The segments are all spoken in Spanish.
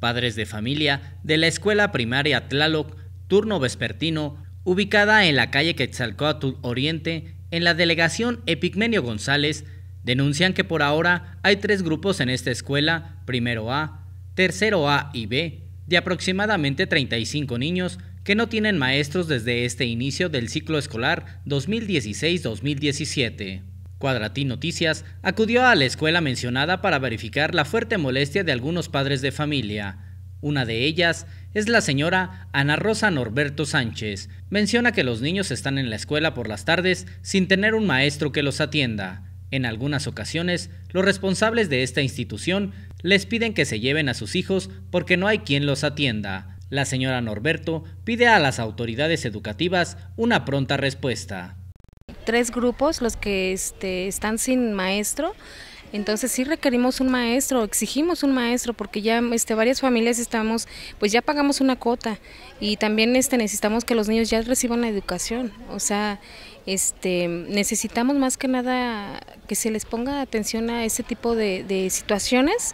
padres de familia de la escuela primaria Tlaloc, turno vespertino, ubicada en la calle Quetzalcoatl Oriente, en la delegación Epigmenio González, denuncian que por ahora hay tres grupos en esta escuela, primero A, tercero A y B, de aproximadamente 35 niños que no tienen maestros desde este inicio del ciclo escolar 2016-2017 cuadratí Noticias acudió a la escuela mencionada para verificar la fuerte molestia de algunos padres de familia. Una de ellas es la señora Ana Rosa Norberto Sánchez. Menciona que los niños están en la escuela por las tardes sin tener un maestro que los atienda. En algunas ocasiones, los responsables de esta institución les piden que se lleven a sus hijos porque no hay quien los atienda. La señora Norberto pide a las autoridades educativas una pronta respuesta tres grupos los que este, están sin maestro. Entonces sí requerimos un maestro, exigimos un maestro, porque ya este, varias familias estamos, pues ya pagamos una cuota y también este, necesitamos que los niños ya reciban la educación. O sea, este, necesitamos más que nada que se les ponga atención a ese tipo de, de situaciones,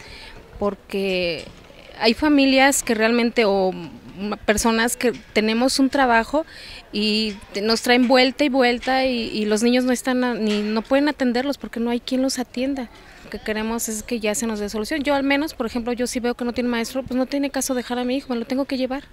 porque hay familias que realmente o personas que tenemos un trabajo y nos traen vuelta y vuelta y, los niños no están ni no pueden atenderlos porque no hay quien los atienda. Lo que queremos es que ya se nos dé solución. Yo al menos, por ejemplo, yo si veo que no tiene maestro, pues no tiene caso dejar a mi hijo, me lo tengo que llevar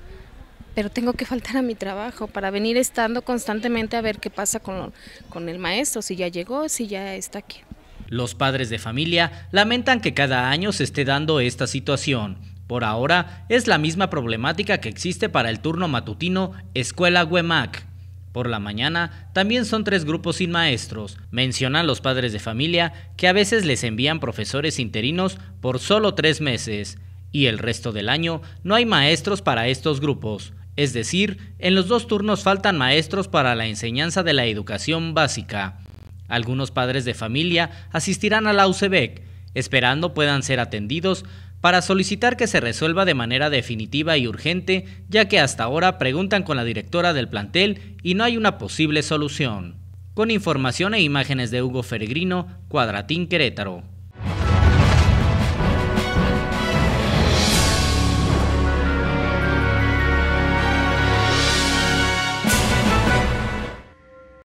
pero tengo que faltar a mi trabajo para venir estando constantemente a ver qué pasa con, con, el maestro, si ya llegó, si ya está aquí. Los padres de familia lamentan que cada año se esté dando esta situación, por ahora, es la misma problemática que existe para el turno matutino Escuela Huemac. Por la mañana también son tres grupos sin maestros. Mencionan los padres de familia que a veces les envían profesores interinos por solo tres meses y el resto del año no hay maestros para estos grupos. Es decir, en los dos turnos faltan maestros para la enseñanza de la educación básica. Algunos padres de familia asistirán a la UCEBEC, e esperando puedan ser atendidos para solicitar que se resuelva de manera definitiva y urgente, ya que hasta ahora preguntan con la directora del plantel y no hay una posible solución. Con información e imágenes de Hugo Feregrino, Cuadratín Querétaro.